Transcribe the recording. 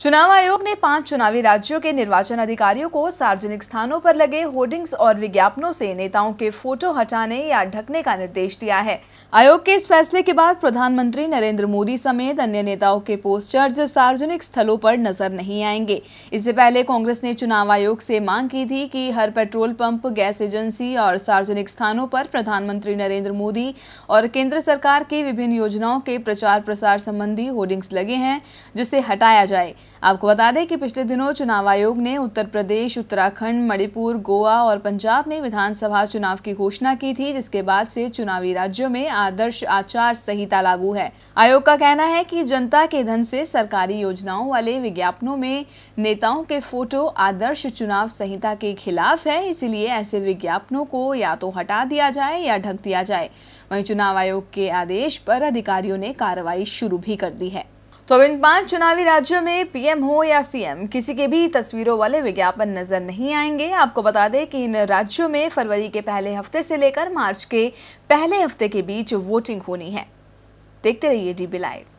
चुनाव आयोग ने पांच चुनावी राज्यों के निर्वाचन अधिकारियों को सार्वजनिक स्थानों पर लगे होर्डिंग्स और विज्ञापनों से नेताओं के फोटो हटाने या ढकने का निर्देश दिया है आयोग के इस फैसले के बाद प्रधानमंत्री नरेंद्र मोदी समेत अन्य नेताओं के पोस्टर्स सार्वजनिक स्थलों पर नजर नहीं आएंगे इससे पहले कांग्रेस ने चुनाव आयोग से मांग की थी कि हर पेट्रोल पंप गैस एजेंसी और सार्वजनिक स्थानों पर प्रधानमंत्री नरेंद्र मोदी और केंद्र सरकार की विभिन्न योजनाओं के प्रचार प्रसार संबंधी होर्डिंग्स लगे हैं जिसे हटाया जाए आपको बता दें कि पिछले दिनों चुनाव आयोग ने उत्तर प्रदेश उत्तराखंड मणिपुर गोवा और पंजाब में विधानसभा चुनाव की घोषणा की थी जिसके बाद से चुनावी राज्यों में आदर्श आचार संहिता लागू है आयोग का कहना है कि जनता के धन से सरकारी योजनाओं वाले विज्ञापनों में नेताओं के फोटो आदर्श चुनाव संहिता के खिलाफ है इसीलिए ऐसे विज्ञापनों को या तो हटा दिया जाए या ढक दिया जाए वही चुनाव आयोग के आदेश पर अधिकारियों ने कार्रवाई शुरू भी कर दी है तो अब इन पांच चुनावी राज्यों में पीएम हो या सीएम किसी के भी तस्वीरों वाले विज्ञापन नजर नहीं आएंगे आपको बता दें कि इन राज्यों में फरवरी के पहले हफ्ते से लेकर मार्च के पहले हफ्ते के बीच वोटिंग होनी है देखते रहिए डीबी लाइव